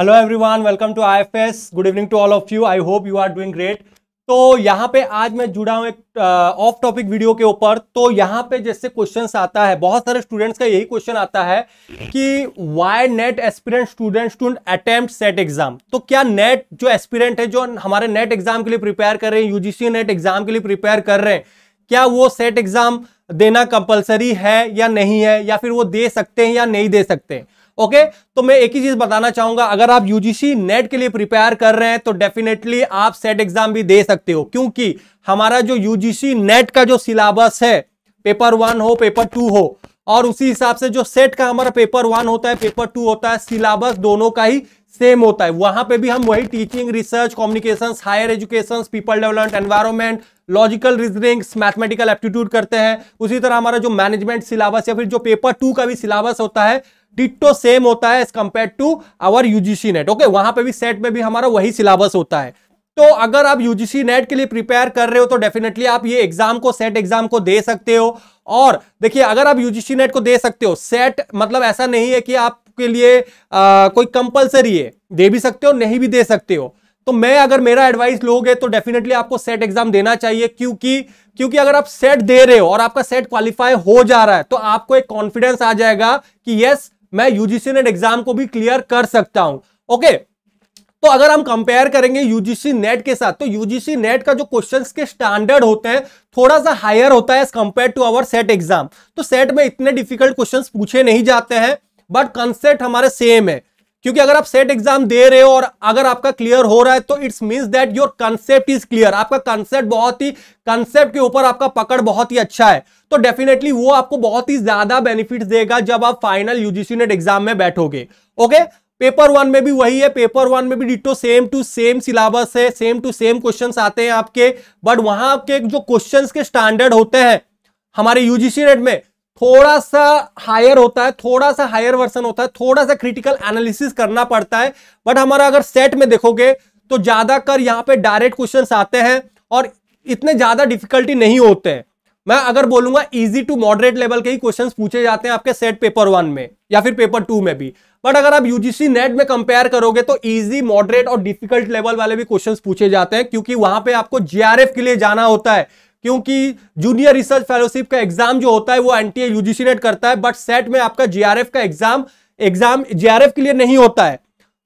hello everyone welcome to IFS good evening to all of you I hope you are doing great तो यहाँ पे आज मैं जुड़ा हूँ एक ऑफ टॉपिक वीडियो के ऊपर तो यहाँ पे जैसे क्वेश्चन आता है बहुत सारे स्टूडेंट्स का यही क्वेश्चन आता है कि why NET aspirant student student attempt SET exam तो क्या नेट जो एस्पिरेंट है जो हमारे नेट एग्जाम के लिए प्रिपेयर कर रहे हैं यूजीसी नेट एग्जाम के लिए प्रिपेयर कर रहे हैं क्या वो सेट एग्जाम देना कंपलसरी है या नहीं है या फिर वो दे सकते हैं या नहीं दे सकते हैं ओके तो मैं एक ही चीज बताना चाहूंगा अगर आप यूजीसी नेट के लिए प्रिपेयर कर रहे हैं तो डेफिनेटली आप सेट एग्जाम भी दे सकते हो क्योंकि हमारा जो यूजीसी नेट का जो सिलेबस है पेपर वन हो पेपर टू हो और उसी हिसाब से जो सेट का हमारा पेपर वन होता है पेपर टू होता है सिलेबस दोनों का ही सेम होता है वहां पे भी हम वही teaching research communication higher education people development environment logical reasoning mathematical aptitude करते हैं उसी तरह हमारा जो मैनेजमेंट सिलेबस या फिर जो पेपर टू का भी सिलेबस होता है डिट्टो सेम होता है as compare to our UGC NET okay वहां पे भी सेट में भी हमारा वही सिलेबस होता है तो अगर आप यूजीसी नेट के लिए प्रिपेयर कर रहे हो तो डेफिनेटली आप ये एग्जाम को सेट एग्जाम को दे सकते हो और देखिए अगर आप यूजीसी नेट को दे सकते हो सेट मतलब ऐसा नहीं है कि आपके लिए आ, कोई कंपलसरी है दे भी सकते हो नहीं भी दे सकते हो तो मैं अगर मेरा एडवाइस लोगे तो डेफिनेटली आपको सेट एग्जाम देना चाहिए क्योंकि क्योंकि अगर आप सेट दे रहे हो और आपका सेट क्वालिफाई हो जा रहा है तो आपको एक कॉन्फिडेंस आ जाएगा कि यस मैं यूजीसी नेट एग्जाम को भी क्लियर कर सकता हूं ओके तो अगर हम कंपेयर करेंगे यूजीसी नेट के साथ तो यूजीसी नेट का जो क्वेश्चंस के स्टैंडर्ड होते हैं थोड़ा सा हायर होता है as compare to our SET exam तो सेट में इतने डिफिकल्ट क्वेश्चंस पूछे नहीं जाते हैं बट कंसेप्ट हमारे सेम है क्योंकि अगर आप सेट एग्जाम दे रहे हो और अगर आपका क्लियर हो रहा है तो it's means that your concept is clear आपका कंसेप्ट बहुत ही कंसेप्ट के ऊपर आपका पकड़ बहुत ही अच्छा है तो डेफिनेटली वो आपको बहुत ही ज्यादा बेनिफिट देगा जब आप फाइनल यूजीसी नेट एग्जाम में बैठोगे ओके पेपर वन में भी वही है पेपर वन में भी ditto same to same syllabus है सेम टू सेम क्वेश्चन आते हैं आपके बट वहां आपके जो क्वेश्चन के स्टैंडर्ड होते हैं हमारे यूजीसी नेट में थोड़ा सा हायर होता है थोड़ा सा हायर वर्सन होता है थोड़ा सा क्रिटिकल एनालिसिस करना पड़ता है बट हमारा अगर सेट में देखोगे तो ज्यादातर यहाँ पे डायरेक्ट क्वेश्चन आते हैं और इतने ज्यादा डिफिकल्टी नहीं होते हैं मैं अगर बोलूंगा इजी टू मॉडरेट लेवल के ही क्वेश्चन पूछे जाते हैं आपके सेट पेपर वन में या फिर पेपर टू में भी बट अगर आप यूजीसी नेट में कंपेयर करोगे तो इजी मॉडरेट और डिफिकल्ट लेवल वाले भी क्वेश्चन पूछे जाते हैं क्योंकि वहां पे आपको जीआरएफ के लिए जाना होता है क्योंकि जूनियर रिसर्च फेलोशिप का एग्जाम जो होता है वो एन यूजीसी नेट करता है बट सेट में आपका जीआरएफ का एग्जाम एग्जाम जीआरएफ के लिए नहीं होता है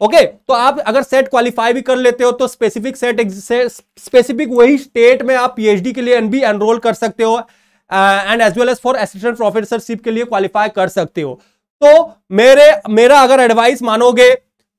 ओके okay, तो आप अगर सेट क्वालिफाई भी कर लेते हो तो स्पेसिफिक सेट स्पेसिफिक वही स्टेट में आप पीएचडी के लिए एनबी एनरोल कर सकते हो and as well as for assistant professorship के लिए क्वालिफाई कर सकते हो तो मेरे मेरा अगर एडवाइस मानोगे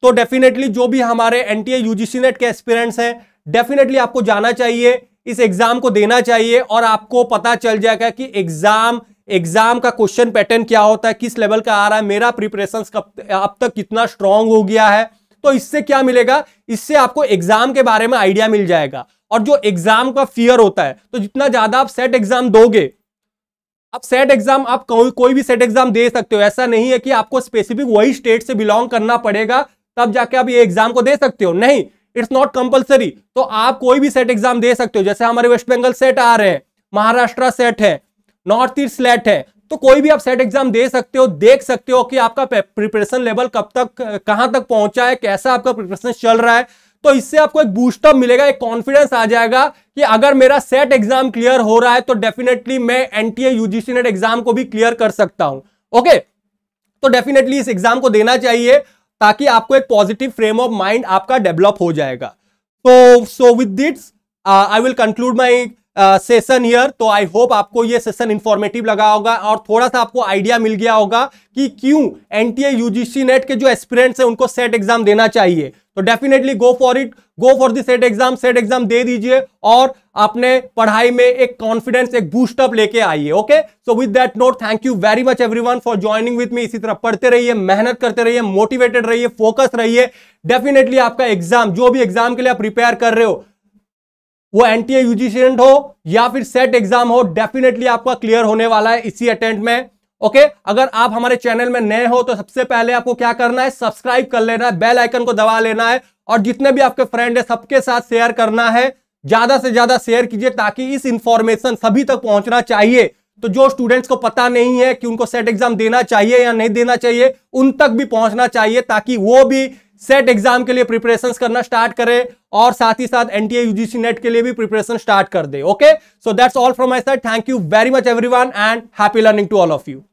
तो डेफिनेटली जो भी हमारे एनटीए यूजीसी नेट के एक्सपीरियंस हैं डेफिनेटली आपको जाना चाहिए इस एग्जाम को देना चाहिए और आपको पता चल जाएगा कि एग्जाम एग्जाम का क्वेश्चन पैटर्न क्या होता है किस लेवल का आ रहा है मेरा प्रिपरेशन कब अब तक कितना स्ट्रांग हो गया है तो इससे क्या मिलेगा इससे आपको एग्जाम के बारे में आइडिया मिल जाएगा और जो एग्जाम का फियर होता है तो जितना ज्यादा आप सेट एग्जाम दोगे आप सेट एग्जाम आप को, कोई भी सेट एग्जाम दे सकते हो ऐसा नहीं है कि आपको स्पेसिफिक वही स्टेट से बिलोंग करना पड़ेगा तब जाके आप ये एग्जाम को दे सकते हो नहीं इट्स नॉट कंपलसरी तो आप कोई भी सेट एग्जाम दे सकते हो जैसे हमारे वेस्ट बंगाल सेट आ रहे हैं महाराष्ट्र सेट है नॉर्थ ईस्ट सेट है तो कोई भी आप सेट एग्जाम दे सकते हो देख सकते हो कि आपका प्रिपरेशन लेवल कब तक कहां तक पहुंचा है कैसा आपका प्रिपरेशन चल रहा है तो इससे आपको एक बूस्टअप मिलेगा एक कॉन्फिडेंस आ जाएगा कि अगर मेरा सेट एग्जाम क्लियर हो रहा है तो डेफिनेटली मैं एनटीए यूजीसी नेट एग्जाम को भी क्लियर कर सकता हूं ओके तो डेफिनेटली इस एग्जाम को देना चाहिए ताकि आपको एक पॉजिटिव फ्रेम ऑफ माइंड आपका डेवलप हो जाएगा तो so with this I will conclude my session here तो आई होप आपको ये सेशन इन्फॉर्मेटिव लगा होगा और थोड़ा सा आपको आइडिया मिल गया होगा कि क्यों एनटीए यूजीसी नेट के जो एस्पिरेंट्स हैं उनको सेट एग्जाम देना चाहिए तो definitely go for it go for the SET exam SET exam दे दीजिए और अपने पढ़ाई में एक कॉन्फिडेंस एक बूस्टअप लेके आइए okay so with that note thank you very much everyone for joining with me इसी तरह पढ़ते रहिए मेहनत करते रहिए मोटिवेटेड रहिए फोकस रहिए डेफिनेटली आपका एग्जाम जो भी एग्जाम के लिए आप प्रिपेयर कर रहे हो वो एन टी हो या फिर सेट एग्जाम हो डेफिनेटली आपका क्लियर होने वाला है इसी अटेंट में ओके अगर आप हमारे चैनल में नए हो तो सबसे पहले आपको क्या करना है सब्सक्राइब कर लेना है बेल आइकन को दबा लेना है और जितने भी आपके फ्रेंड है सबके साथ शेयर करना है ज्यादा से ज्यादा शेयर कीजिए ताकि इस इंफॉर्मेशन सभी तक पहुंचना चाहिए तो जो स्टूडेंट्स को पता नहीं है कि उनको सेट एग्जाम देना चाहिए या नहीं देना चाहिए उन तक भी पहुंचना चाहिए ताकि वो भी सेट एग्जाम के लिए प्रिपरेशन करना स्टार्ट करें और साथ ही साथ एनटीए यूजीसी नेट के लिए भी प्रिपरेशन स्टार्ट कर दे okay so that's all from my side thank you very much everyone and happy learning to all of you